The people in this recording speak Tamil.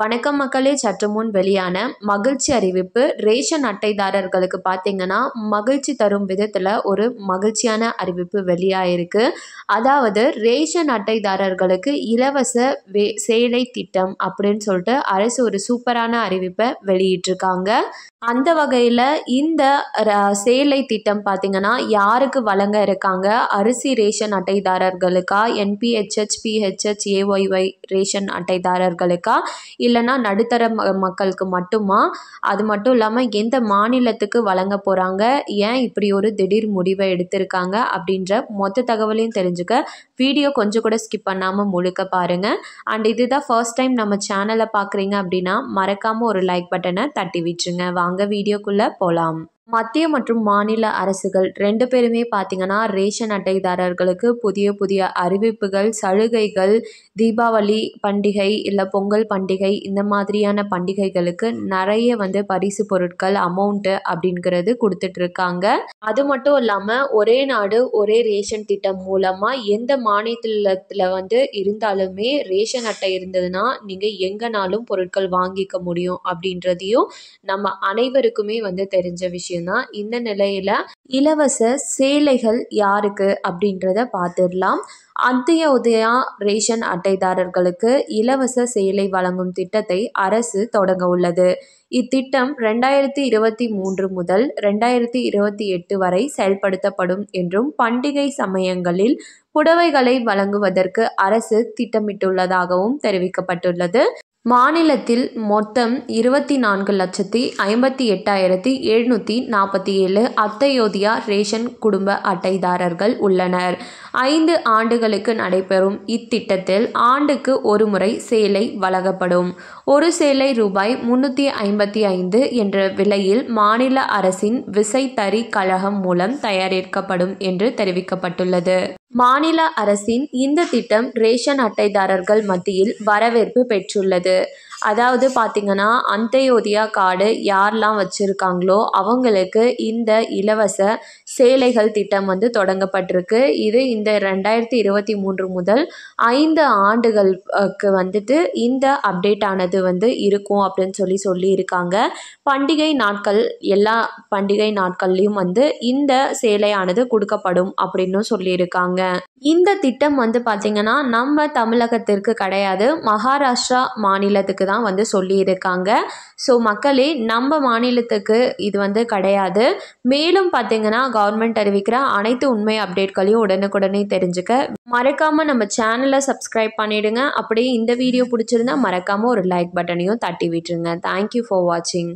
வணக்கம் மக்களே சற்று முன் வெளியான மகிழ்ச்சி அறிவிப்பு ரேஷன் அட்டைதாரர்களுக்கு பார்த்தீங்கன்னா மகிழ்ச்சி தரும் விதத்தில் ஒரு மகிழ்ச்சியான அறிவிப்பு வெளியாயிருக்கு அதாவது ரேஷன் அட்டைதாரர்களுக்கு இலவச வே சேலை திட்டம் அப்படின்னு சொல்லிட்டு அரசு ஒரு சூப்பரான அறிவிப்பை வெளியிட்டிருக்காங்க அந்த வகையில் இந்த சேலை திட்டம் பார்த்திங்கன்னா யாருக்கு வழங்க இருக்காங்க அரிசி ரேஷன் அட்டைதாரர்களுக்கா என்பிஹெச்ஹெச் பிஹெச்ஹெச் ஏஒய்ஒய் ரேஷன் அட்டைதாரர்களுக்கா இல்லைன்னா நடுத்தர மக்களுக்கு மட்டுமா அது மட்டும் இல்லாமல் எந்த மாநிலத்துக்கு வழங்க போகிறாங்க ஏன் இப்படி ஒரு திடீர் முடிவை எடுத்திருக்காங்க அப்படின்ற மொத்த தகவலையும் தெரிஞ்சுக்க வீடியோ கொஞ்சம் கூட ஸ்கிப் பண்ணாமல் முழுக்க பாருங்கள் அண்ட் இதுதான் ஃபர்ஸ்ட் டைம் நம்ம சேனலை பார்க்குறீங்க அப்படின்னா மறக்காமல் ஒரு லைக் பட்டனை தட்டி விட்டுருங்க வாங்க வீடியோக்குள்ளே போகலாம் மத்திய மற்றும் மாநில அரசுகள் ரெண்டு பேருமே பார்த்திங்கன்னா ரேஷன் அட்டைதாரர்களுக்கு புதிய புதிய அறிவிப்புகள் சலுகைகள் தீபாவளி பண்டிகை இல்லை பொங்கல் பண்டிகை இந்த மாதிரியான பண்டிகைகளுக்கு நிறைய வந்து பரிசு பொருட்கள் அமௌண்ட்டு அப்படிங்கிறது கொடுத்துட்ருக்காங்க அது மட்டும் இல்லாமல் ஒரே நாடு ஒரே ரேஷன் திட்டம் மூலமாக எந்த மாநிலத்தில் வந்து இருந்தாலுமே ரேஷன் அட்டை இருந்ததுன்னா நீங்கள் எங்கனாலும் பொருட்கள் வாங்கிக்க முடியும் அப்படின்றதையும் நம்ம அனைவருக்குமே வந்து தெரிஞ்ச விஷயம் விஷயம்னா இந்த நிலையில் இலவச சேலைகள் யாருக்கு அப்படின்றத பார்த்துடலாம் அந்திய உதயா ரேஷன் அட்டைதாரர்களுக்கு இலவச சேலை வழங்கும் திட்டத்தை அரசு தொடங்க உள்ளது இத்திட்டம் ரெண்டாயிரத்தி இருபத்தி மூன்று முதல் ரெண்டாயிரத்தி இருபத்தி எட்டு வரை செயல்படுத்தப்படும் என்றும் பண்டிகை சமயங்களில் புடவைகளை வழங்குவதற்கு அரசு திட்டமிட்டுள்ளதாகவும் தெரிவிக்கப்பட்டுள்ளது மாநிலத்தில் மொத்தம் இருபத்தி நான்கு லட்சத்தி ஐம்பத்தி எட்டாயிரத்தி எழுநூற்றி நாற்பத்தி ஏழு அத்தையோதியா ரேஷன் குடும்ப அட்டைதாரர்கள் உள்ளனர் ஐந்து ஆண்டுகளுக்கு நடைபெறும் இத்திட்டத்தில் ஆண்டுக்கு ஒரு முறை சேலை வழங்கப்படும் ஒரு சேலை ரூபாய் முன்னூற்றி ஐம்பத்தி ஐந்து என்ற விலையில் மாநில அரசின் விசைத்தறி கழகம் மூலம் தயாரிக்கப்படும் என்று தெரிவிக்கப்பட்டுள்ளது மாநில அரசின் இந்த திட்டம் ரேஷன் அட்டைதாரர்கள் மத்தியில் வரவேற்பு பெற்றுள்ளது அதாவது பார்த்திங்கன்னா அந்தயோதியா கார்டு யாரெல்லாம் வச்சுருக்காங்களோ அவங்களுக்கு இந்த இலவச சேலைகள் திட்டம் வந்து தொடங்கப்பட்டிருக்கு இது இந்த ரெண்டாயிரத்தி இருபத்தி மூன்று முதல் ஐந்து ஆண்டுகளுக்கு வந்துட்டு இந்த அப்டேட் ஆனது வந்து இருக்கும் அப்படின்னு சொல்லி சொல்லியிருக்காங்க பண்டிகை நாட்கள் எல்லா பண்டிகை நாட்கள்லையும் வந்து இந்த சேலையானது கொடுக்கப்படும் அப்படின்னு சொல்லியிருக்காங்க இந்த திட்டம் வந்து பார்த்திங்கன்னா நம்ம தமிழகத்திற்கு கிடையாது மகாராஷ்டிரா மாநிலத்துக்கு தான் வந்து சொல்லியிருக்காங்க ஸோ மக்களே நம்ம மாநிலத்துக்கு இது வந்து கிடையாது மேலும் பார்த்தீங்கன்னா கவர்மெண்ட் அறிவிக்கிற அனைத்து உண்மை அப்டேட்களையும் உடனுக்குடனே தெரிஞ்சுக்க மறக்காமல் நம்ம சேனலை சப்ஸ்கிரைப் பண்ணிவிடுங்க அப்படியே இந்த வீடியோ பிடிச்சிருந்தா மறக்காமல் ஒரு லைக் பட்டனையும் தட்டி விட்டுருங்க தேங்க்யூ ஃபார் வாட்சிங்